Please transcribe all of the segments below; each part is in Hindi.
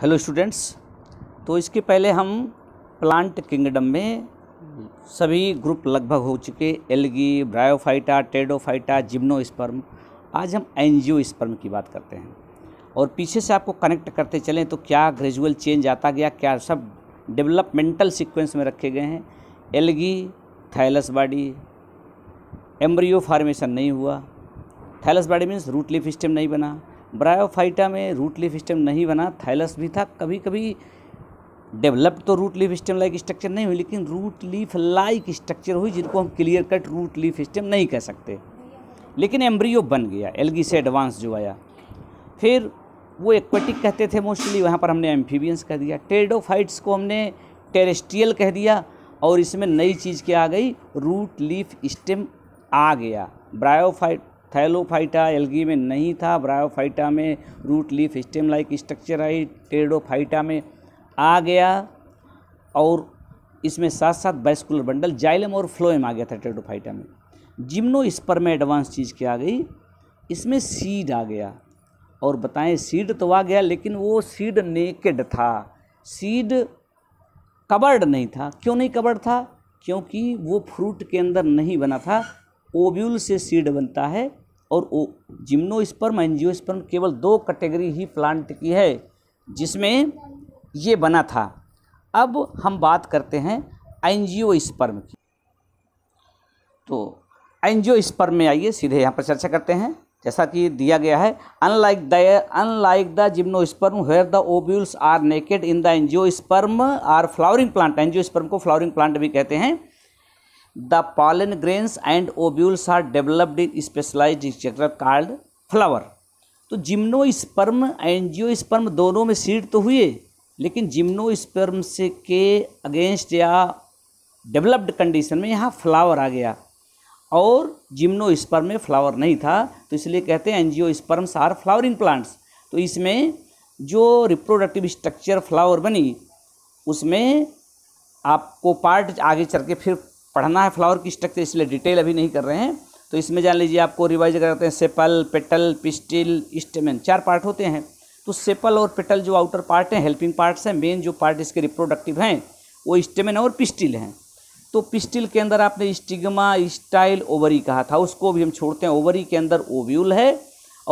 हेलो स्टूडेंट्स तो इसके पहले हम प्लांट किंगडम में सभी ग्रुप लगभग हो चुके algae bryophyta pteridophyta gymnosperm आज हम स्पर्म की बात करते हैं और पीछे से आपको कनेक्ट करते चलें तो क्या ग्रेजुअल चेंज आता गया क्या सब डेवलपमेंटल सीक्वेंस में रखे गए हैं algae thallus body embryo formation नहीं हुआ thallus body means root leaf system stem नहीं बना ब्रायोफाइटा में रूट लीफ स्टेम नहीं बना थैलस भी था कभी कभी डेवलप्ड तो root leaf stem like structure नहीं हुई लेकिन रूट लीफ लाइक स्ट्रक्चर हुई जिनको हम clear cut root leaf stem नहीं कह सकते लेकिन एम्ब्रियो बन गया एलगी से एडवांस जो आया फिर वो एक्वेटिक कहते थे मोस्टली वहाँ पर हमने एम्फीबियंस कह दिया टेडोफाइट्स को हमने टेरेस्ट्रियल कह दिया और इसमें नई चीज़ क्या आ गई रूट लीफ स्टेम आ गया ब्रायोफाइट थैलोफाइटा एल्गी में नहीं था ब्रायोफाइटा में root leaf stem like structure आई टेडोफाइटा में आ गया और इसमें साथ साथ बैस्कुलर बंडल जाइलम और फ्लोएम आ गया था टेडोफाइटा में जिम्नो स्पर में एडवांस चीज़ क्या आ गई इसमें सीड आ गया और बताएं सीड तो आ गया लेकिन वो सीड नेकेड था सीड कबर्ड नहीं था क्यों नहीं कबर्ड था क्योंकि वो फ्रूट के अंदर नहीं बना था ओब्यूल से सीड बनता है और जिम्नोस्पर्म स्पर्म केवल दो कैटेगरी ही प्लांट की है जिसमें ये बना था अब हम बात करते हैं स्पर्म की तो स्पर्म में आइए सीधे यहाँ पर चर्चा करते हैं जैसा कि दिया गया है unlike the unlike the gymnosperm here the ovules are naked in the sperm are flowering plant sperm को फ्लावरिंग प्लांट भी कहते हैं the pollen grains and ovules are developed in specialise structure called flower तो एनजियो स्पर्म दोनों में सीड तो हुए लेकिन स्पर्म से के अगेंस्ट या डेवलप्ड कंडीशन में यहाँ फ्लावर आ गया और जिम्नोस्पर्म में फ्लावर नहीं था तो इसलिए कहते हैं स्पर्म्स आर फ्लावरिंग प्लांट्स तो इसमें जो रिप्रोडक्टिव स्ट्रक्चर फ्लावर बनी उसमें आपको पार्ट आगे चल के फिर पढ़ना है फ्लावर की स्ट्रक्चर इसलिए डिटेल अभी नहीं कर रहे हैं तो इसमें जान लीजिए आपको रिवाइज कराते हैं सेपल पेटल पिस्टिल स्टेमेन चार पार्ट होते हैं तो सेपल और पेटल जो आउटर पार्ट हैं हेल्पिंग पार्ट्स हैं मेन जो पार्ट इसके रिप्रोडक्टिव हैं वो स्टेमिन और पिस्टिल हैं तो पिस्टिल के अंदर आपने स्टिग्मा स्टाइल ओवरी कहा था उसको भी हम छोड़ते हैं ओवरी के अंदर ओव्यूल है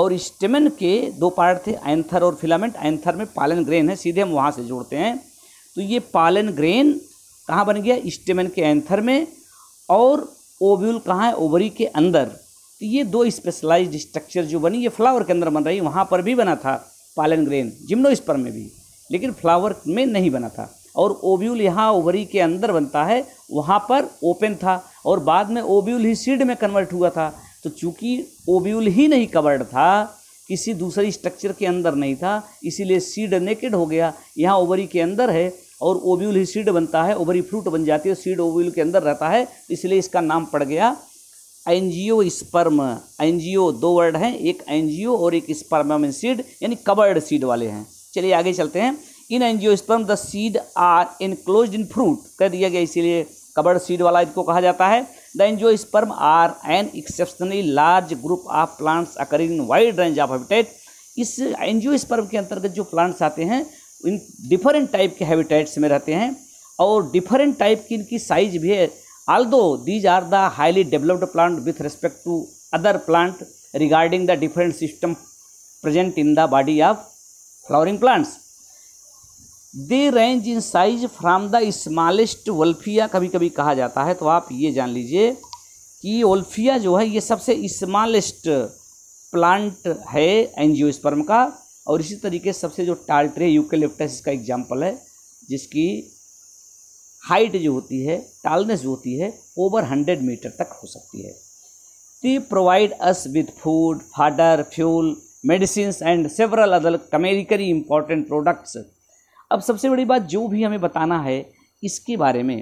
और स्टेमिन के दो पार्ट थे एंथर और फिलामेंट एंथर में पालन ग्रेन है सीधे हम वहाँ से जोड़ते हैं तो ये पालन ग्रेन कहाँ बन गया स्टेमन के एंथर में और ओव्यूल कहाँ है ओवरी के अंदर तो ये दो स्पेशलाइज्ड स्ट्रक्चर जो बनी ये फ्लावर के अंदर बन रही वहाँ पर भी बना था पालन ग्रेन जिम्नोस्पर में भी लेकिन फ्लावर में नहीं बना था और ओव्यूल यहाँ ओवरी के अंदर बनता है वहाँ पर ओपन था और बाद में ओव्यूल ही सीड में कन्वर्ट हुआ था तो चूंकि ओव्यूल ही नहीं कवर्ड था किसी दूसरी स्ट्रक्चर के अंदर नहीं था इसीलिए सीड नेकेड हो गया यहाँ ओवरी के अंदर है और ओव्यूल ही सीड बनता है ओवरी फ्रूट बन जाती है सीड ओव्यूल के अंदर रहता है इसलिए इसका नाम पड़ गया एनजीओ स्पर्म एनजीओ दो वर्ड हैं एक एनजीओ और एक स्पर्मामिन सीड यानी कवर्ड सीड वाले हैं चलिए आगे चलते हैं in angiosperm the seed are enclose in fruit कह दिया गया इसीलिए कवर्ड सीड वाला इसको कहा जाता है the angiosperm are an exceptionally large group of plants occurring in wide range of habitat इस एनजीओ स्पर्म के अंतर्गत जो प्लांट्स आते हैं इन डिफरेंट टाइप के हैबिटेट्स में रहते हैं और डिफरेंट टाइप की इनकी साइज भी है although these are the highly developed plant with respect to other plant regarding the different system present in the body of flowering plants they range in size from the smallest wolffia कभी कभी कहा जाता है तो आप ये जान लीजिए कि वल्फिया जो है ये सबसे स्मॉलेस्ट प्लांट है स्पर्म का और इसी तरीके से सबसे जो टाल्ट्रे यूकेलिप्टस इसका एग्जाम्पल है जिसकी हाइट जो होती है टालनेस जो होती है ओवर हंड्रेड मीटर तक हो सकती है they provide us with food fodder fuel medicine and several other commercially important products अब सबसे बड़ी बात जो भी हमें बताना है इसके बारे में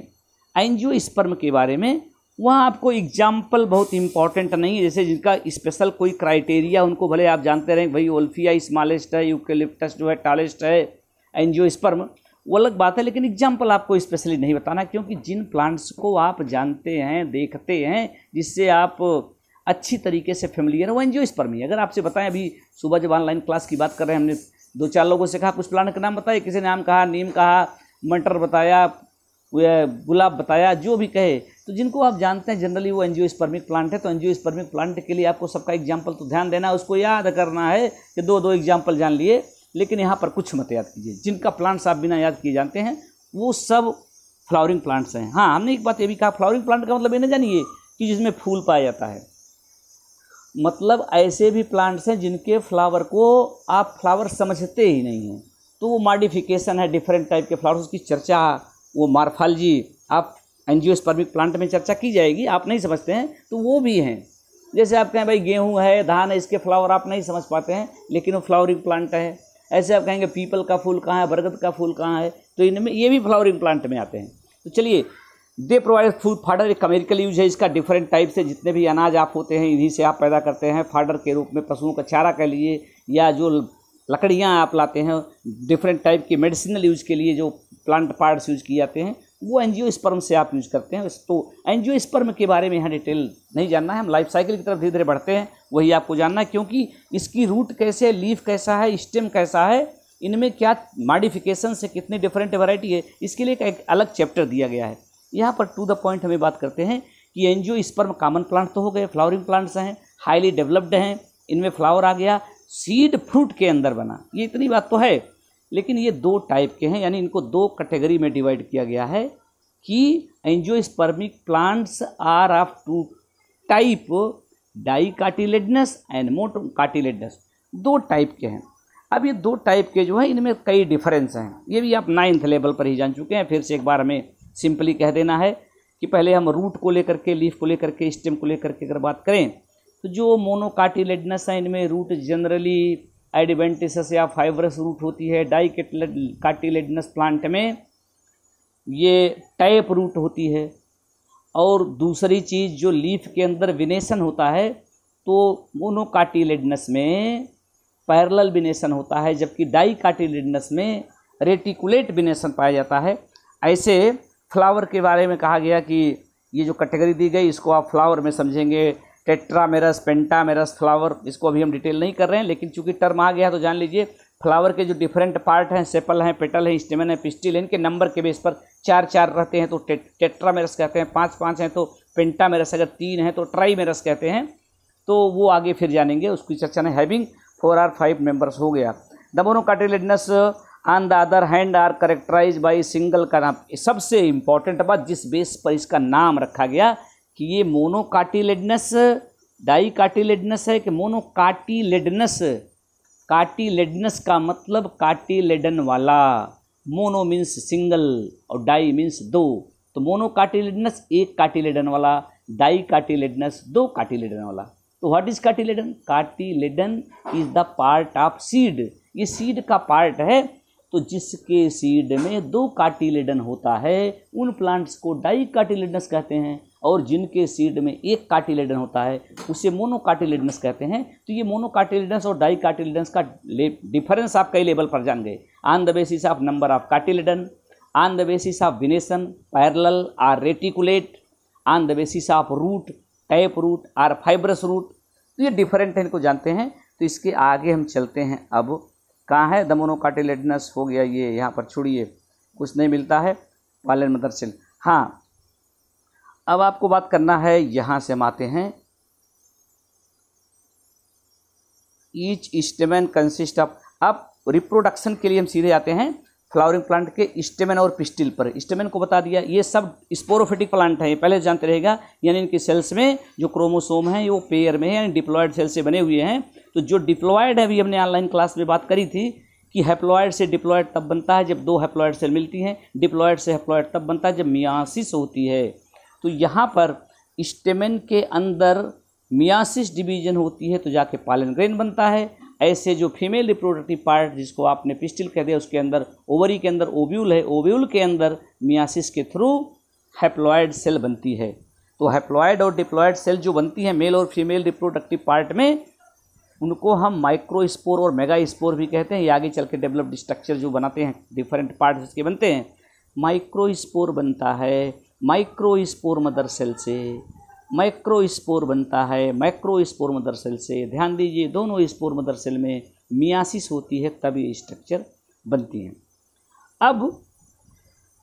एनजियो स्पर्म के बारे में वहाँ आपको एग्जाम्पल बहुत इंपॉर्टेंट नहीं है जैसे जिनका स्पेशल कोई क्राइटेरिया उनको भले आप जानते रहें भाई ओल्फिया स्मालेस्ट है यूकेलिप्टस जो है टालेस्ट है एनजियो स्पर्म वो अलग बात है लेकिन एग्जाम्पल आपको स्पेशली नहीं बताना क्योंकि जिन प्लांट्स को आप जानते हैं देखते हैं जिससे आप अच्छी तरीके से फेमिलियर है वो एनजियो स्पर्म ही अगर आपसे बताएं अभी सुबह जब ऑनलाइन क्लास की बात कर रहे हैं हमने दो चार लोगों से कहा कुछ प्लांट का नाम बताए किसी ने नाम कहा नीम कहा मटर बताया गुलाब बताया जो भी कहे तो जिनको आप जानते हैं जनरली वो एनजीओ स्पर्मिक प्लांट है तो एनजीओ स्पर्मिक प्लांट के लिए आपको सबका एग्जाम्पल तो ध्यान देना है उसको याद करना है कि दो दो एग्जाम्पल जान लिए लेकिन यहाँ पर कुछ मत याद कीजिए जिनका प्लांट्स आप बिना याद किए जानते हैं वो सब फ्लावरिंग प्लांट्स हैं हाँ हमने एक बात ये भी कहा फ्लावरिंग प्लांट का मतलब ये ना जानिए कि जिसमें फूल पाया जाता है मतलब ऐसे भी प्लांट्स हैं जिनके फ्लावर को आप फ्लावर समझते ही नहीं हैं तो वो मॉडिफिकेशन है डिफरेंट टाइप के फ्लावर्स की चर्चा वो मार्फालजी आप एनजियोस्पर्मिक प्लांट में चर्चा की जाएगी आप नहीं समझते हैं तो वो भी हैं जैसे आप कहें भाई गेहूं है धान है इसके फ्लावर आप नहीं समझ पाते हैं लेकिन वो फ्लावरिंग प्लांट है ऐसे आप कहेंगे पीपल का फूल कहाँ है बरगद का फूल कहाँ है तो इनमें ये भी फ्लावरिंग प्लांट में आते हैं तो चलिए दे प्रोवाइड फूड फाडर एक कमेरिकल यूज है इसका डिफरेंट टाइप से जितने भी अनाज आप होते हैं इन्हीं से आप पैदा करते हैं फाडर के रूप में पशुओं का चारा के लिए या जो लकड़ियाँ आप लाते हैं डिफरेंट टाइप के मेडिसिनल यूज के लिए जो प्लांट पार्ट्स यूज किए जाते हैं वो एनजीओ स्पर्म से आप यूज करते हैं तो एनजीओ स्पर्म के बारे में यहाँ डिटेल नहीं जानना है हम लाइफ साइकिल की तरफ धीरे धीरे बढ़ते हैं वही आपको जानना है क्योंकि इसकी रूट कैसे है लीफ कैसा है स्टेम कैसा है इनमें क्या मॉडिफिकेशन से कितनी डिफरेंट वैरायटी है इसके लिए एक अलग चैप्टर दिया गया है यहाँ पर टू द पॉइंट हमें बात करते हैं कि एनजीओ स्पर्म कॉमन प्लांट तो हो गए फ्लावरिंग प्लांट्स हैं हाईली डेवलप्ड हैं इनमें फ्लावर आ गया सीड फ्रूट के अंदर बना ये इतनी बात तो है लेकिन ये दो टाइप के हैं यानी इनको दो कैटेगरी में डिवाइड किया गया है कि angiospermic plants are of two type dicotyledonous and monocotyledonous दो टाइप के हैं अब ये दो टाइप के जो है इनमें कई डिफरेंस हैं ये भी आप नाइन्थ लेवल पर ही जान चुके हैं फिर से एक बार हमें सिंपली कह देना है कि पहले हम रूट को लेकर के लीफ को लेकर के स्टेम को लेकर के अगर बात करें तो जो मोनोकाटिलेडनस है इनमें रूट जनरली एडिवेंटिस या फाइबरस रूट होती है डाई काटिलेडनस प्लांट में ये टाइप रूट होती है और दूसरी चीज़ जो लीफ के अंदर विनेशन होता है तो मोनोकाटिलेडनस में पैरल विनेशन होता है जबकि डाई काटिलेडनस में रेटिकुलेट विनेशन पाया जाता है ऐसे फ्लावर के बारे में कहा गया कि ये जो कैटेगरी दी गई इसको आप फ्लावर में समझेंगे टेट्रामेरस पेंटामेरस फ्लावर इसको अभी हम डिटेल नहीं कर रहे हैं लेकिन चूंकि टर्म आ गया तो जान लीजिए फ्लावर के जो डिफरेंट पार्ट हैं सेपल हैं पेटल हैं स्टेमन है पिस्टिल इनके नंबर के बेस पर चार चार रहते हैं तो टेट्रा टेट्रामेरस कहते हैं पाँच पाँच हैं तो पेंटामेरस अगर तीन हैं तो ट्राईमेरस कहते हैं तो वो आगे फिर जानेंगे उसकी चर्चा ने having four or five members हो गया दबोनो cotyledonous on the other hand are characterise by single का नाम सबसे इम्पॉर्टेंट बात जिस बेस पर इसका नाम रखा गया कि ये मोनोकाटिलेडनस डाई काटिलेडनस है कि मोनोकाटिलेडनस काटिलेडनस का मतलब काटिलेडन वाला मोनो मीन्स सिंगल और डाई मीन्स दो तो मोनोकाटिलेडनस एक काटिलेडन वाला डाई काटिलेडनस दो काटिलेडन वाला तो what is cotyledon cotyledon is the part of seed ये सीड का पार्ट है तो जिसके सीड में दो काटिलेडन होता है उन प्लांट्स को डाई कार्टिलेडनस कहते हैं और जिनके सीड में एक कार्टिलेडन होता है उसे मोनोकाटिलेडनस कहते हैं तो ये मोनोकाटिलेडनस और डाई कार्टिलेडनस का डिफरेंस आप कई लेवल पर जान गए on the basis of number of cotyledon on the basis of venation parallel or reticulate on the basis of root tap root or fibrous root तो ये डिफरेंट है इनको जानते हैं तो इसके आगे हम चलते हैं अब कहाँ है दमोनोकाटिलेडनस हो गया ये यहाँ पर छोड़िए कुछ नहीं मिलता है पालन मदरसिल हाँ अब आपको बात करना है यहाँ से हम आते हैं ईच स्टेमन कंसिस्ट ऑफ अब रिप्रोडक्शन के लिए हम सीधे आते हैं फ्लावरिंग प्लांट के स्टेमन और पिस्टिल पर स्टेमन को बता दिया ये सब स्पोरोफिटिक प्लांट है पहले जानते रहेगा यानी इनके सेल्स में जो क्रोमोसोम है वो पेयर में है यानी डिप्लॉयड सेल से बने हुए हैं तो जो डिप्लॉयड है अभी हमने ऑनलाइन क्लास में बात करी थी कि हैप्लॉयड से डिप्लॉयड तब बनता है जब दो हैप्लॉयड सेल मिलती हैं डिप्लॉयड से हैप्लॉयड तब बनता है जब मियासिस होती है तो यहाँ पर स्टेमन के अंदर मियासिस डिवीजन होती है तो जाके पालन ग्रेन बनता है ऐसे जो फीमेल रिप्रोडक्टिव पार्ट जिसको आपने पिस्टिल कह दिया उसके अंदर ओवरी के अंदर ओव्यूल है ओव्यूल के अंदर मियासिस के थ्रू हैप्लॉयड सेल बनती है तो हैप्लॉयड और डिप्लॉयड सेल जो बनती है मेल और फीमेल रिप्रोडक्टिव पार्ट में उनको हम माइक्रोस्पोर और मेगा स्पोर भी कहते हैं ये आगे चल के डेवलप्ड स्ट्रक्चर जो बनाते हैं डिफरेंट पार्ट जिसके बनते हैं माइक्रोस्पोर बनता है माइक्रोस्पोर मदर सेल से माइक्रोस्पोर बनता है माइक्रोस्पोर मदर सेल से ध्यान दीजिए दोनों स्पोर मदर सेल में मियासिस होती है तभी स्ट्रक्चर बनती हैं अब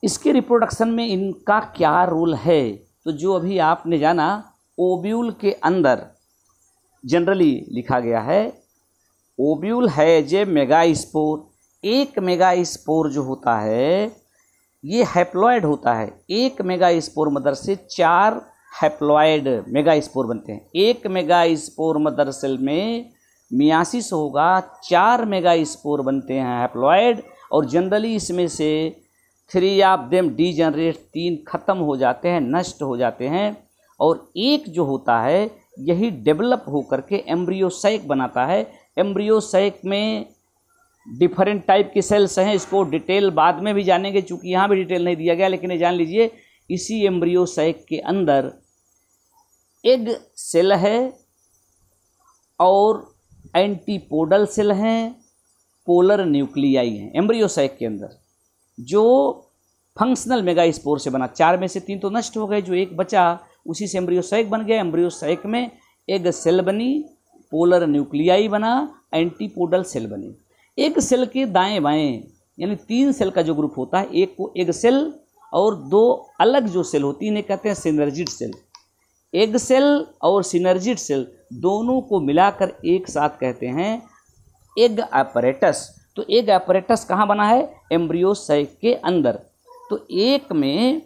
इसके रिप्रोडक्शन में इनका क्या रोल है तो जो अभी आपने जाना ओब्यूल के अंदर जनरली लिखा गया है ओब्यूल है जे मेगा स्पोर एक मेगा स्पोर जो होता है ये हैप्लॉयड होता है एक मेगा स्पोर मदर से चार हैप्लॉयड मेगा स्पोर बनते हैं एक मेगा स्पोर मदर सेल में मियासिस होगा चार मेगा स्पोर बनते हैं हैप्लॉयड और जनरली इसमें से three of them degenerate तीन खत्म हो जाते हैं नष्ट हो जाते हैं और एक जो होता है यही डेवलप हो करके एम्ब्रियोसाइक बनाता है एम्ब्रियोसाइक में डिफरेंट टाइप की सेल्स हैं इसको डिटेल बाद में भी जानेंगे चूँकि यहाँ भी डिटेल नहीं दिया गया लेकिन ये जान लीजिए इसी एम्ब्रियो सैक के अंदर एग सेल है और एंटीपोडल सेल हैं पोलर न्यूक्लियाई हैं एम्ब्रियोसैक के अंदर जो फंक्शनल मेगा स्पोर से बना चार में से तीन तो नष्ट हो गए जो एक बचा उसी से एम्ब्रियोसैक बन गया एम्ब्रियोसैक में एक सेल बनी पोलर न्यूक्लियाई बना एंटीपोडल सेल बनी एक सेल के दाएं बाएं यानी तीन सेल का जो ग्रुप होता है एक को एग सेल और दो अलग जो सेल होती है इन्हें कहते हैं सिनर्जिड सेल एग सेल और सिनर्जिड सेल दोनों को मिलाकर एक साथ कहते हैं एग ऑपरेटस तो एग ऑपरेटस कहाँ बना है एम्ब्रियोसाइट के अंदर तो एक में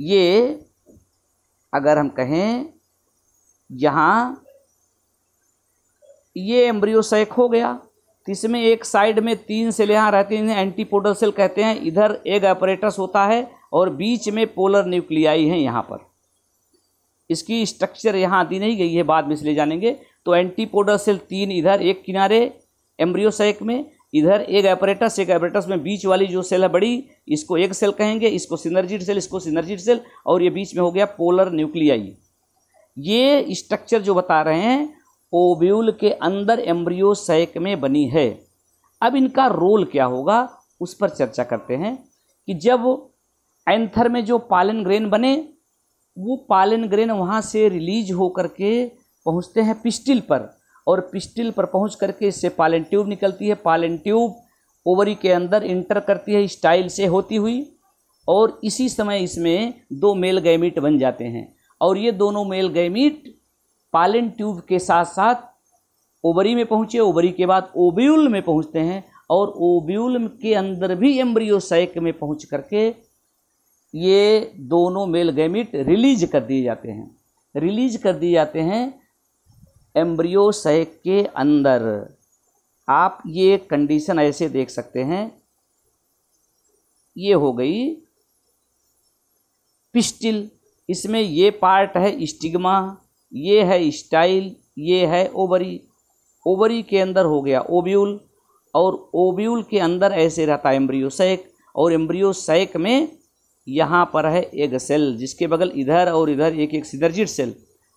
ये अगर हम कहें यहाँ ये एम्ब्रियोसाइक हो गया तो इसमें एक साइड में तीन सेल यहाँ रहती हैं एंटीपोडल सेल कहते हैं इधर एग ऑपरेटस होता है और बीच में पोलर न्यूक्लियाई हैं यहाँ पर इसकी स्ट्रक्चर यहाँ दी नहीं गई है बाद में इसलिए जानेंगे तो एंटीपोडल सेल तीन इधर एक किनारे एम्ब्रियोसैक में इधर एक ऑपरेटस एक ऑपरेटस में बीच वाली जो सेल है बड़ी इसको एक सेल कहेंगे इसको सिनर्जिड सेल इसको सिनर्जिड सेल और ये बीच में हो गया पोलर न्यूक्लियाई ये स्ट्रक्चर जो बता रहे हैं ओव्यूल के अंदर एम्ब्रियो सैक में बनी है अब इनका रोल क्या होगा उस पर चर्चा करते हैं कि जब एंथर में जो पालन ग्रेन बने वो पालन ग्रेन वहाँ से रिलीज होकर के पहुँचते हैं पिस्टिल पर और पिस्टिल पर पहुँच करके इससे पालन ट्यूब निकलती है पालन ट्यूब ओवरी के अंदर इंटर करती है स्टाइल से होती हुई और इसी समय इसमें दो मेल गैमिट बन जाते हैं और ये दोनों मेल गैमिट पालन ट्यूब के साथ साथ ओवरी में पहुँचे ओवरी के बाद ओब्यूल में पहुँचते हैं और ओब्यूल के अंदर भी एम्ब्रियो सैक में पहुँच करके ये दोनों मेल गैमिट रिलीज कर दिए जाते हैं रिलीज कर दिए जाते हैं एम्ब्रियो सैक के अंदर आप ये कंडीशन ऐसे देख सकते हैं ये हो गई पिस्टिल इसमें ये पार्ट है स्टिग्मा ये है स्टाइल ये है ओवरी ओवरी के अंदर हो गया ओब्यूल और ओब्यूल के अंदर ऐसे रहता है एम्ब्रियोसैक और एम्ब्रियोसैक में यहाँ पर है एग सेल जिसके बगल इधर और इधर एक एक सिदर्जिट सेल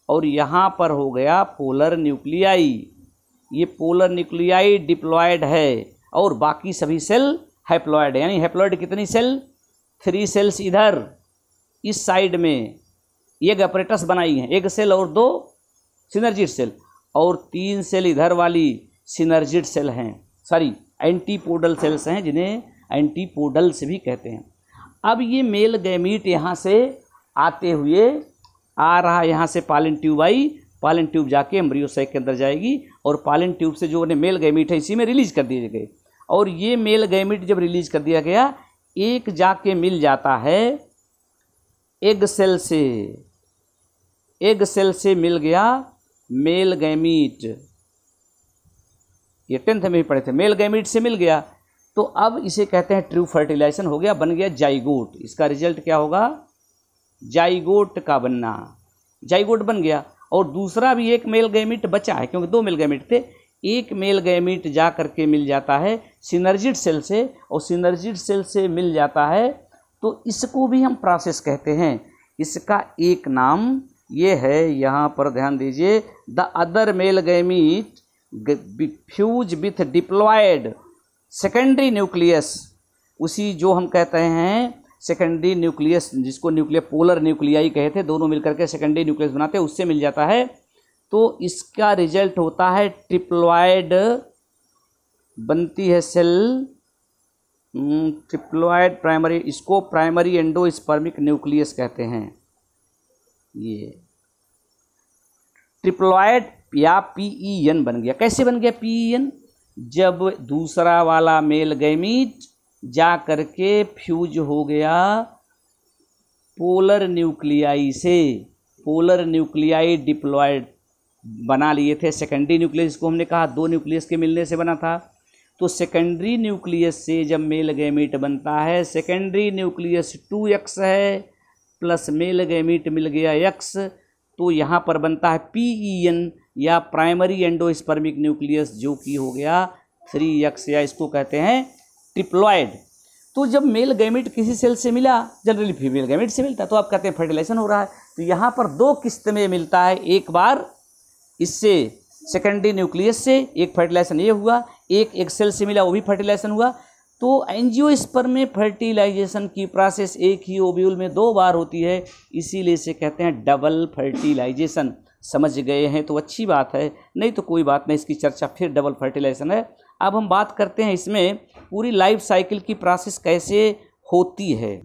और यहाँ पर हो गया पोलर न्यूक्लियाई ये पोलर न्यूक्लियाई डिप्लॉयड है और बाकी सभी सेल हैप्लॉयड यानी हैप्लॉयड कितनी सेल थ्री सेल्स इधर इस साइड में एक अपरेटस बनाई हैं एक सेल और दो सिनर्जिट सेल और तीन सेल इधर वाली सिनर्जिट सेल हैं सॉरी एंटीपोडल सेल्स हैं जिन्हें एंटीपोडल्स भी कहते हैं अब ये मेल गैमीट यहाँ से आते हुए आ रहा यहाँ से पालन ट्यूब आई पालन ट्यूब जाके सेक के अंदर जाएगी और पालन ट्यूब से जो उन्हें मेल गैमिट है इसी में रिलीज कर दिए गए और ये मेल गैमिट जब रिलीज कर दिया गया एक जाके मिल जाता है एग सेल से एग सेल से मिल गया मेल गैमीट ये टेंथ में ही पढ़े थे मेल गैमीट से मिल गया तो अब इसे कहते हैं ट्रू फर्टिलाइजेशन हो गया बन गया जाइगोट इसका रिजल्ट क्या होगा जाइगोट का बनना जाइगोट बन गया और दूसरा भी एक मेल गैमिट बचा है क्योंकि दो मेल गैमिट थे एक मेल गैमिट जा करके मिल जाता है सिनर्जिड सेल से और सिनर्जिड सेल से मिल जाता है तो इसको भी हम प्रोसेस कहते हैं इसका एक नाम ये है यहाँ पर ध्यान दीजिए the other male gamete fuse with diploid secondary nucleus उसी जो हम कहते हैं सेकेंडरी न्यूक्लियस जिसको न्यूक्लियर पोलर न्यूक्लियाई कहे थे दोनों मिलकर के सेकेंडरी न्यूक्लियस बनाते हैं उससे मिल जाता है तो इसका रिजल्ट होता है ट्रिप्लॉयड बनती है सेल ट्रिप्लॉयड प्राइमरी इसको प्राइमरी एंडोस्पर्मिक न्यूक्लियस कहते हैं ये ट्रिप्लॉयड या पी ई एन बन गया कैसे बन गया पी ई एन जब दूसरा वाला मेल गैमीट जा करके फ्यूज हो गया पोलर न्यूक्लियाई से पोलर न्यूक्लियाई डिप्लॉयड बना लिए थे सेकेंडरी न्यूक्लियस को हमने कहा दो न्यूक्लियस के मिलने से बना था तो सेकेंडरी न्यूक्लियस से जब मेल गैमीट बनता है सेकेंडरी न्यूक्लियस टू एक्स है प्लस मेल गैमिट मिल गया एक्स तो यहाँ पर बनता है पी ई एन या प्राइमरी एंडोस्पर्मिक न्यूक्लियस जो कि हो गया थ्री एक्स या इसको कहते हैं ट्रिप्लॉयड तो जब मेल गैमिट किसी सेल से मिला जनरली फीमेल गैमिट से मिलता है तो आप कहते हैं फर्टिलाइजेशन हो रहा है तो यहाँ पर दो किस्त में मिलता है एक बार इससे सेकेंडरी न्यूक्लियस से एक फर्टिलाइजेशन ये हुआ एक एक सेल से मिला वो भी फर्टिलाइजेशन हुआ तो एंजियोस्पर में फर्टिलाइजेशन की प्रोसेस एक ही ओब्यूल में दो बार होती है इसीलिए इसे कहते हैं डबल फर्टिलाइजेशन समझ गए हैं तो अच्छी बात है नहीं तो कोई बात नहीं इसकी चर्चा फिर डबल फर्टिलाइजेशन है अब हम बात करते हैं इसमें पूरी लाइफ साइकिल की प्रोसेस कैसे होती है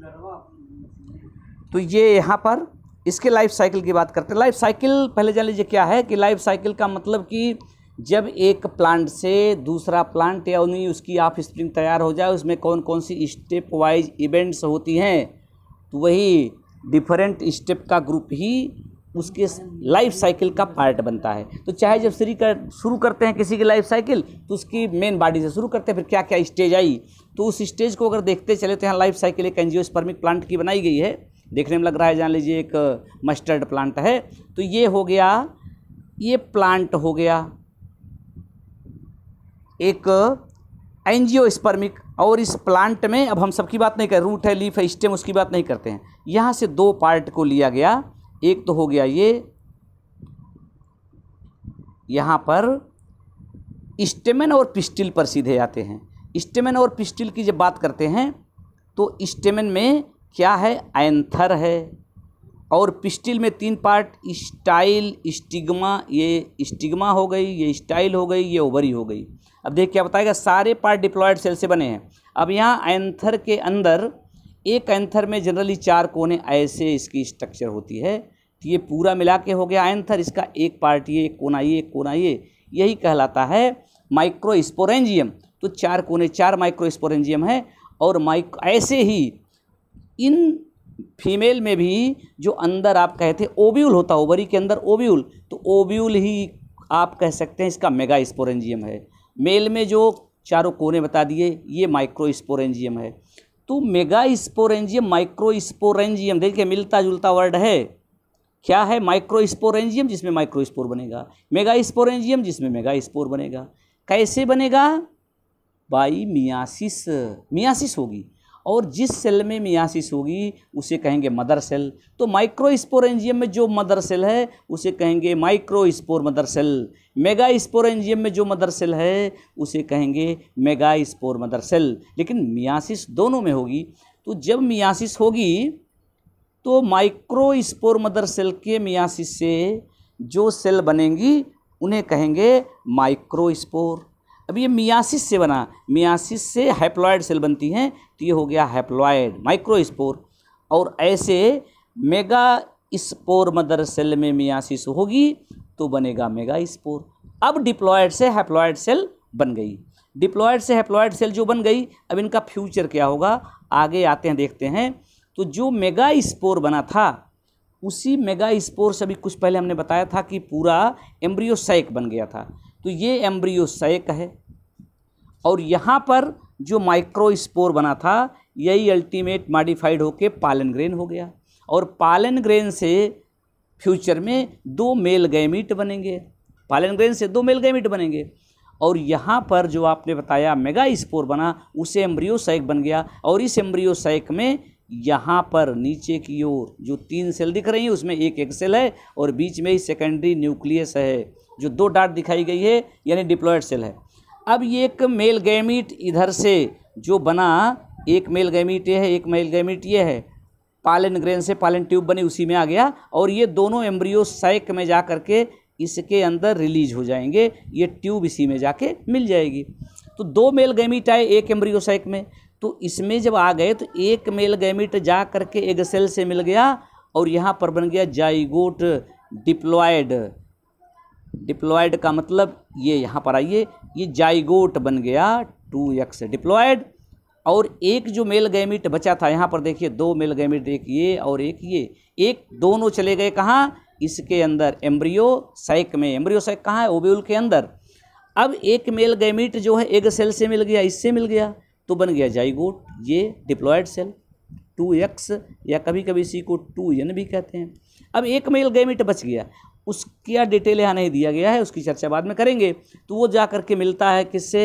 तो ये यहाँ पर इसके लाइफ साइकिल की बात करते हैं लाइफ साइकिल पहले जान लीजिए क्या है कि लाइफ साइकिल का मतलब कि जब एक प्लांट से दूसरा प्लांट या उन्हीं उसकी आप स्प्रिंग तैयार हो जाए उसमें कौन कौन सी स्टेप वाइज इवेंट्स होती हैं तो वही डिफरेंट स्टेप का ग्रुप ही उसके लाइफ साइकिल का पार्ट बनता है तो चाहे जब श्री कर शुरू करते हैं किसी की लाइफ साइकिल तो उसकी मेन बॉडी से शुरू करते हैं फिर क्या क्या स्टेज आई तो उस स्टेज को अगर देखते चले तो यहाँ लाइफ साइकिल एक स्पर्मिक प्लांट की बनाई गई है देखने में लग रहा है जान लीजिए एक मस्टर्ड प्लांट है तो ये हो गया ये प्लांट हो गया एक एनजीओ स्पर्मिक और इस प्लांट में अब हम सबकी बात नहीं कर रूट है लीफ है स्टेम उसकी बात नहीं करते हैं यहाँ से दो पार्ट को लिया गया एक तो हो गया ये यहाँ पर स्टेमन और पिस्टिल पर सीधे आते हैं स्टेमन और पिस्टिल की जब बात करते हैं तो स्टेमन में क्या है एंथर है और पिस्टिल में तीन पार्ट स्टाइल स्टिग्मा ये स्टिग्मा हो गई ये स्टाइल हो गई ये ओवरी हो गई अब देख क्या बताएगा सारे पार्ट डिप्लॉयड सेल से बने हैं अब यहाँ एंथर के अंदर एक एंथर में जनरली चार कोने ऐसे इसकी स्ट्रक्चर होती है तो ये पूरा मिला के हो गया एंथर इसका एक पार्ट ये एक कोना ये एक कोना ये यही कहलाता है माइक्रोस्पोरेंजियम तो चार कोने चार माइक्रोस्पोरेंजियम है और माइक ऐसे ही इन फीमेल में भी जो अंदर आप कहते ओब्यूल होता ओवरी के अंदर ओब्यूल तो ओब्यूल ही आप कह सकते हैं इसका मेगा स्पोरेंजियम है मेल में जो चारों कोने बता दिए ये माइक्रोस्पोरेंजियम है तो मेगा स्पोरेंजियम माइक्रोस्पोरेंजियम देखिए मिलता जुलता वर्ड है क्या है माइक्रोस्पोरेंजियम जिसमें माइक्रोस्पोर बनेगा मेगा स्पोरेंजियम जिसमें मेगा स्पोर बनेगा कैसे बनेगा बाई मियासिस मियासिस होगी और जिस सेल में मियासिस होगी उसे कहेंगे मदर सेल तो माइक्रोस्पोरेंजियम में जो मदर सेल है उसे कहेंगे microspore mother cell megasporangium में जो मदर सेल है उसे कहेंगे मेगा स्पोर मदर सेल लेकिन मियासिस दोनों में होगी तो जब मियासिस होगी तो माइक्रोस्पोर मदर सेल के मियासिस से जो सेल बनेंगी उन्हें कहेंगे माइक्रोस्पोर अब ये मियासिस से बना मियासिस से हैप्लॉयड सेल बनती हैं तो ये हो गया हैप्लॉयड माइक्रोस्पोर और ऐसे मेगा स्पोर मदर सेल में मियासिस होगी तो बनेगा मेगा स्पोर अब डिप्लॉयड से हैप्लॉयड सेल बन गई डिप्लॉयड से हैप्लॉयड सेल जो बन गई अब इनका फ्यूचर क्या होगा आगे आते हैं देखते हैं तो जो मेगा स्पोर बना था उसी मेगा स्पोर से अभी कुछ पहले हमने बताया था कि पूरा एम्ब्रियोसाइक बन गया था तो ये एम्ब्रियोसैक है और यहाँ पर जो माइक्रोस्पोर बना था यही अल्टीमेट मॉडिफाइड होके पालन ग्रेन हो गया और पालन ग्रेन से फ्यूचर में दो मेल गैमिट बनेंगे पालन ग्रेन से दो मेल गैमिट बनेंगे और यहाँ पर जो आपने बताया मेगा स्पोर बना उसे एम्ब्रियोसैक बन गया और इस एम्ब्रियोसैक में यहाँ पर नीचे की ओर जो तीन सेल दिख रही हैं उसमें एक एक सेल है और बीच में ही सेकेंडरी न्यूक्लियस है जो दो डाट दिखाई गई है यानी डिप्लॉयड सेल है अब ये एक मेल गैमिट इधर से जो बना एक मेल गैमिट ये है एक मेल गैमिट ये है पालन ग्रेन से पालन ट्यूब बनी उसी में आ गया और ये दोनों एम्ब्रियो सैक में जा कर के इसके अंदर रिलीज हो जाएंगे ये ट्यूब इसी में जाके मिल जाएगी तो दो मेल गैमिट आए एक एम्ब्रियो सैक में तो इसमें जब आ गए तो एक मेल गैमिट जा करके एग सेल से मिल गया और यहाँ पर बन गया जाइगोट डिप्लॉयड डिप्लॉयड का मतलब ये यहाँ पर आइए ये जाइगोट बन गया टू एक्स डिप्लॉयड और एक जो मेल गैमिट बचा था यहाँ पर देखिए दो मेल गैमिट एक ये और एक ये एक दोनों चले गए कहाँ इसके अंदर एम्ब्रियो साइक में एम्ब्रियो साइक कहाँ है ओब्यूल के अंदर अब एक मेल गैमिट जो है एक सेल से मिल गया इससे मिल गया तो बन गया जाइगोट ये डिप्लॉयड सेल टू एक्स या कभी कभी इसी को टू एन भी कहते हैं अब एक मेल गैमिट बच गया उसका डिटेल यहाँ नहीं दिया गया है उसकी चर्चा बाद में करेंगे तो वो जा करके मिलता है किससे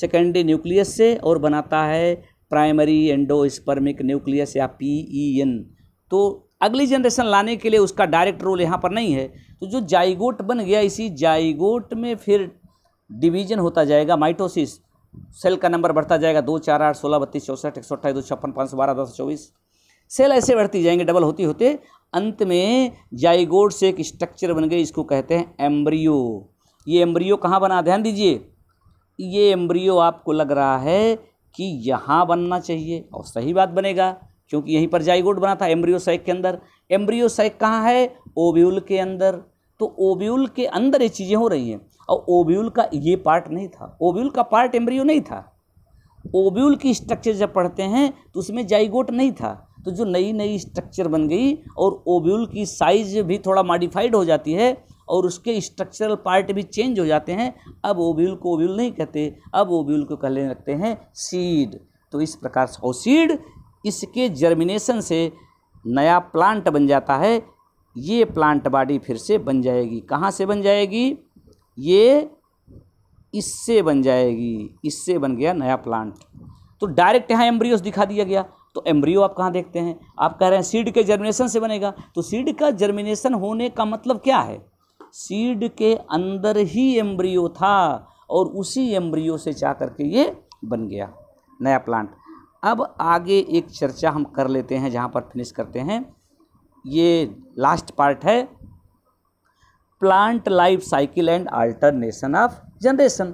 सेकेंडरी न्यूक्लियस से और बनाता है प्राइमरी एंडोस्पर्मिक न्यूक्लियस या पी ई एन तो अगली जनरेशन लाने के लिए उसका डायरेक्ट रोल यहाँ पर नहीं है तो जो जाइगोट बन गया इसी जाइगोट में फिर डिवीजन होता जाएगा माइटोसिस सेल का नंबर बढ़ता जाएगा दो चार आठ सोलह बत्तीस चौसठ एक सौ अट्ठाईस दो छप्पन पाँच सौ बारह दस चौबीस सेल ऐसे बढ़ती जाएंगे डबल होते होते अंत में जाइगोड से एक स्ट्रक्चर बन गई इसको कहते हैं एम्ब्रियो ये एम्ब्रियो कहाँ बना ध्यान दीजिए ये एम्ब्रियो आपको लग रहा है कि यहाँ बनना चाहिए और सही बात बनेगा क्योंकि यहीं पर जाइगोड बना था एम्ब्रियो साइक के अंदर एम्ब्रियो साइक कहाँ है ओव्यूल के अंदर तो ओब्यूल के अंदर ये चीज़ें हो रही हैं और ओब्यूल का ये पार्ट नहीं था ओब्यूल का पार्ट एम्ब्रियो नहीं था ओब्यूल की स्ट्रक्चर जब पढ़ते हैं तो उसमें जाइगोट नहीं था तो जो नई नई स्ट्रक्चर बन गई और ओब्यूल की साइज भी थोड़ा मॉडिफाइड हो जाती है और उसके स्ट्रक्चरल पार्ट भी चेंज हो जाते हैं अब ओब्यूल को ओब्यूल नहीं कहते अब ओब्यूल को कहने लगते हैं सीड तो इस प्रकार सौ सीड इसके जर्मिनेशन से नया प्लांट बन जाता है ये प्लांट बॉडी फिर से बन जाएगी कहाँ से बन जाएगी ये इससे बन जाएगी इससे बन गया नया प्लांट तो डायरेक्ट यहाँ एम्ब्रियोस दिखा दिया गया तो एम्ब्रियो आप कहाँ देखते हैं आप कह रहे हैं सीड के जर्मिनेशन से बनेगा तो सीड का जर्मिनेशन होने का मतलब क्या है सीड के अंदर ही एम्ब्रियो था और उसी एम्ब्रियो से जा करके ये बन गया नया प्लांट अब आगे एक चर्चा हम कर लेते हैं जहाँ पर फिनिश करते हैं ये लास्ट पार्ट है plant life cycle and alternation of generation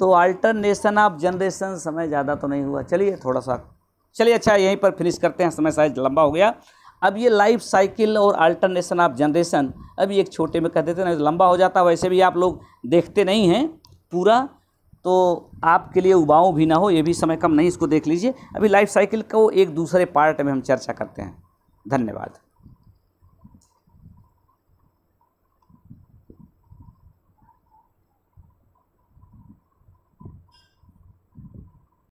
तो अल्टरनेशन ऑफ जनरेशन समय ज़्यादा तो नहीं हुआ चलिए थोड़ा सा चलिए अच्छा यहीं पर फिनिश करते हैं समय शायद लंबा हो गया अब ये लाइफ साइकिल और अल्टरनेशन ऑफ जनरेशन अभी एक छोटे में कह देते ना लंबा हो जाता वैसे भी आप लोग देखते नहीं हैं पूरा तो आपके लिए उबाऊ भी ना हो ये भी समय कम नहीं इसको देख लीजिए अभी लाइफ साइकिल को एक दूसरे पार्ट में हम चर्चा करते हैं धन्यवाद